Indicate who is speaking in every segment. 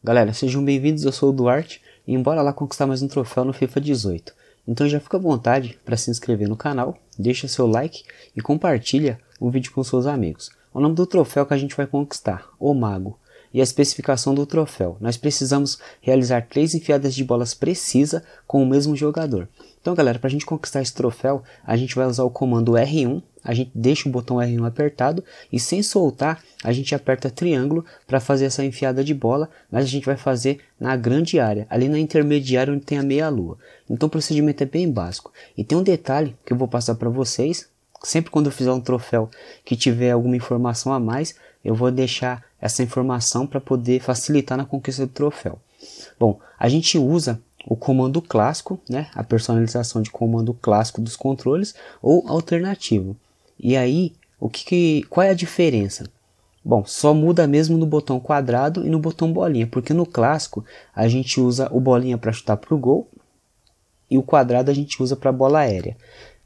Speaker 1: Galera, sejam bem-vindos, eu sou o Duarte e embora lá conquistar mais um troféu no FIFA 18. Então já fica à vontade para se inscrever no canal, deixa seu like e compartilha o vídeo com seus amigos. O nome do troféu que a gente vai conquistar, o Mago, e a especificação do troféu. Nós precisamos realizar três enfiadas de bolas precisa com o mesmo jogador. Então galera, para a gente conquistar esse troféu, a gente vai usar o comando R1 a gente deixa o botão R1 apertado e sem soltar, a gente aperta triângulo para fazer essa enfiada de bola, mas a gente vai fazer na grande área, ali na intermediária onde tem a meia lua. Então o procedimento é bem básico. E tem um detalhe que eu vou passar para vocês, sempre quando eu fizer um troféu que tiver alguma informação a mais, eu vou deixar essa informação para poder facilitar na conquista do troféu. Bom, a gente usa o comando clássico, né, a personalização de comando clássico dos controles ou alternativo. E aí, o que, que qual é a diferença? Bom, só muda mesmo no botão quadrado e no botão bolinha, porque no clássico a gente usa o bolinha para chutar para o gol e o quadrado a gente usa para bola aérea.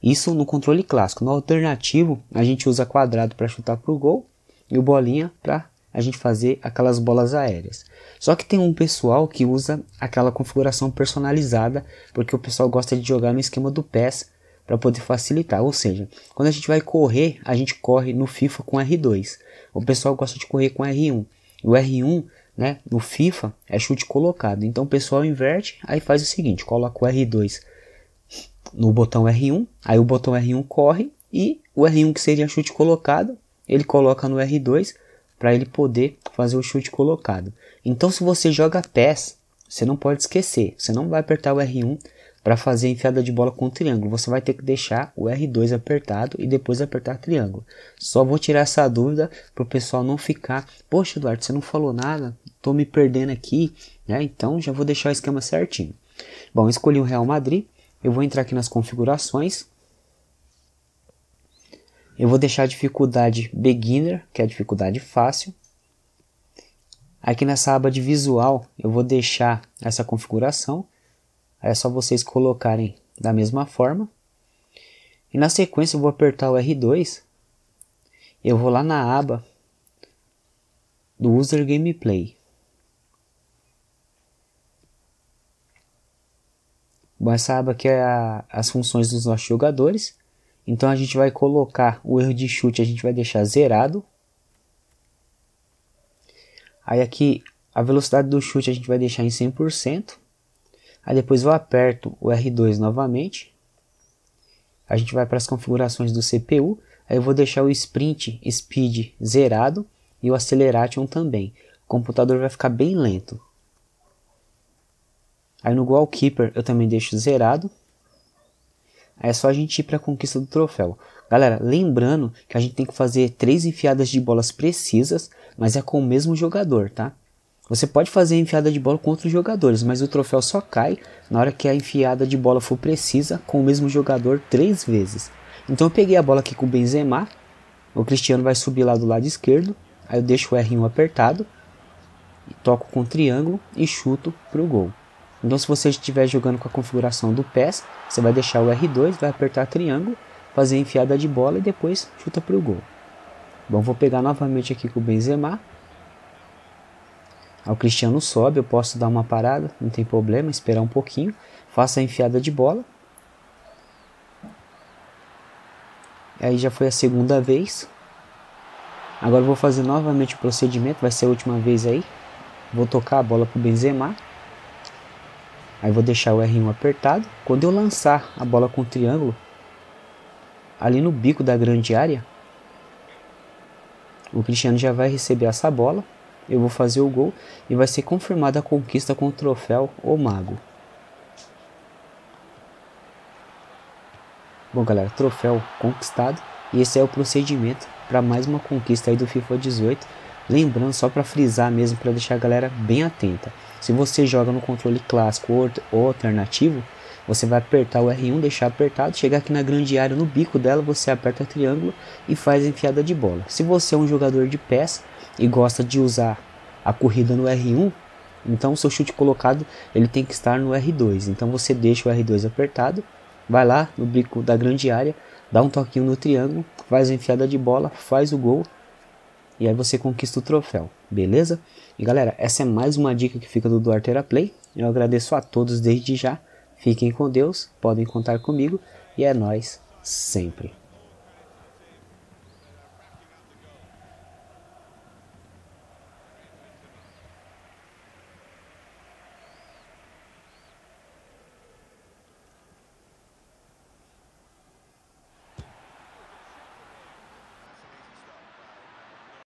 Speaker 1: Isso no controle clássico. No alternativo, a gente usa quadrado para chutar para o gol e o bolinha para a gente fazer aquelas bolas aéreas. Só que tem um pessoal que usa aquela configuração personalizada, porque o pessoal gosta de jogar no esquema do PES, para poder facilitar. Ou seja, quando a gente vai correr, a gente corre no FIFA com R2. O pessoal gosta de correr com R1. o R1, né, no FIFA é chute colocado. Então o pessoal inverte, aí faz o seguinte, coloca o R2 no botão R1, aí o botão R1 corre e o R1 que seria chute colocado, ele coloca no R2 para ele poder fazer o chute colocado. Então se você joga PES, você não pode esquecer, você não vai apertar o R1 para fazer a enfiada de bola com o triângulo, você vai ter que deixar o R2 apertado e depois apertar triângulo. Só vou tirar essa dúvida para o pessoal não ficar, poxa Eduardo, você não falou nada, tô me perdendo aqui, né? Então já vou deixar o esquema certinho. Bom, escolhi o Real Madrid, eu vou entrar aqui nas configurações. Eu vou deixar a dificuldade beginner, que é a dificuldade fácil. Aqui nessa aba de visual, eu vou deixar essa configuração. Aí é só vocês colocarem da mesma forma. E na sequência eu vou apertar o R2. Eu vou lá na aba do User Gameplay. Bom, essa aba aqui é a, as funções dos nossos jogadores. Então a gente vai colocar o erro de chute, a gente vai deixar zerado. Aí aqui a velocidade do chute a gente vai deixar em 100%. Aí depois eu aperto o R2 novamente. A gente vai para as configurações do CPU. Aí eu vou deixar o Sprint Speed zerado e o Acceleration também. O computador vai ficar bem lento. Aí no Keeper eu também deixo zerado. Aí é só a gente ir para a conquista do troféu. Galera, lembrando que a gente tem que fazer três enfiadas de bolas precisas, mas é com o mesmo jogador, tá? Você pode fazer enfiada de bola com outros jogadores, mas o troféu só cai na hora que a enfiada de bola for precisa com o mesmo jogador três vezes. Então eu peguei a bola aqui com o Benzema, o Cristiano vai subir lá do lado esquerdo, aí eu deixo o R1 apertado, toco com triângulo e chuto para o gol. Então se você estiver jogando com a configuração do PES, você vai deixar o R2, vai apertar triângulo, fazer enfiada de bola e depois chuta para o gol. Bom, vou pegar novamente aqui com o Benzema, o Cristiano sobe, eu posso dar uma parada, não tem problema, esperar um pouquinho. Faço a enfiada de bola. Aí já foi a segunda vez. Agora vou fazer novamente o procedimento, vai ser a última vez aí. Vou tocar a bola pro Benzema. Aí vou deixar o R1 apertado. Quando eu lançar a bola com o triângulo, ali no bico da grande área, o Cristiano já vai receber essa bola eu vou fazer o gol e vai ser confirmada a conquista com o troféu O Mago. Bom galera, troféu conquistado e esse é o procedimento para mais uma conquista aí do FIFA 18. Lembrando só para frisar mesmo para deixar a galera bem atenta. Se você joga no controle clássico ou alternativo, você vai apertar o R1, deixar apertado, chegar aqui na grande área, no bico dela, você aperta triângulo e faz enfiada de bola. Se você é um jogador de pés, e gosta de usar a corrida no R1, então seu chute colocado ele tem que estar no R2. Então você deixa o R2 apertado, vai lá no bico da grande área, dá um toquinho no triângulo, faz a enfiada de bola, faz o gol e aí você conquista o troféu, beleza? E galera, essa é mais uma dica que fica do Duarteira Play. Eu agradeço a todos desde já. Fiquem com Deus, podem contar comigo e é nós sempre.